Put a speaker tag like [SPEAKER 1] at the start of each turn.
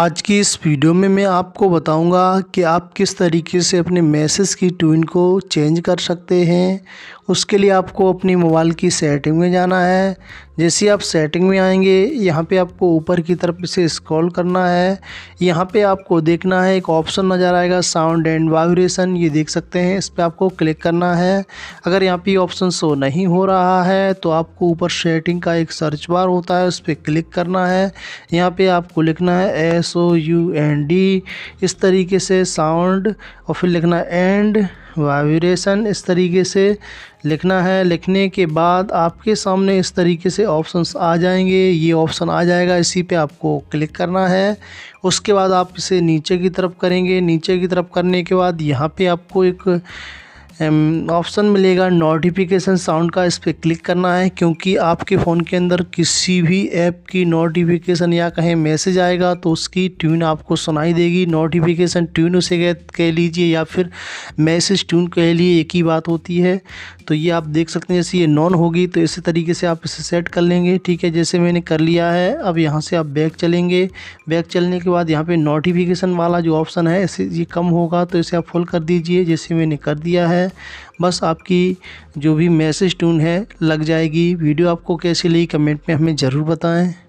[SPEAKER 1] आज की इस वीडियो में मैं आपको बताऊंगा कि आप किस तरीके से अपने मैसेज की ट्यून को चेंज कर सकते हैं उसके लिए आपको अपनी मोबाइल की सेटिंग में जाना है जैसे आप सेटिंग में आएंगे यहाँ पे आपको ऊपर की तरफ से स्क्रॉल करना है यहाँ पे आपको देखना है एक ऑप्शन नज़र आएगा साउंड एंड वाइब्रेशन ये देख सकते हैं इस पर आपको क्लिक करना है अगर यहाँ पे ऑप्शन शो नहीं हो रहा है तो आपको ऊपर सेटिंग का एक सर्च बार होता है उस पर क्लिक करना है यहाँ पर आपको लिखना है S O U N D इस तरीके से साउंड और फिर लिखना एंड वाइब्रेशन इस तरीके से लिखना है लिखने के बाद आपके सामने इस तरीके से ऑप्शंस आ जाएंगे ये ऑप्शन आ जाएगा इसी पे आपको क्लिक करना है उसके बाद आप इसे नीचे की तरफ करेंगे नीचे की तरफ करने के बाद यहाँ पे आपको एक ऑप्शन मिलेगा नोटिफिकेशन साउंड का इस पर क्लिक करना है क्योंकि आपके फ़ोन के अंदर किसी भी ऐप की नोटिफिकेशन या कहीं मैसेज आएगा तो उसकी ट्यून आपको सुनाई देगी नोटिफिकेशन ट्यून उसे कह लीजिए या फिर मैसेज ट्यून कह लिए एक ही बात होती है तो ये आप देख सकते हैं जैसे ये नॉन होगी तो इसी तरीके से आप इसे सेट कर लेंगे ठीक है जैसे मैंने कर लिया है अब यहाँ से आप बैक चलेंगे बैक चलने के बाद यहाँ पर नोटिफिकेशन वाला जो ऑप्शन है इसे ये कम होगा तो इसे आप फुल कर दीजिए जैसे मैंने कर दिया है बस आपकी जो भी मैसेज ट्यून है लग जाएगी वीडियो आपको कैसी लगी कमेंट में हमें ज़रूर बताएं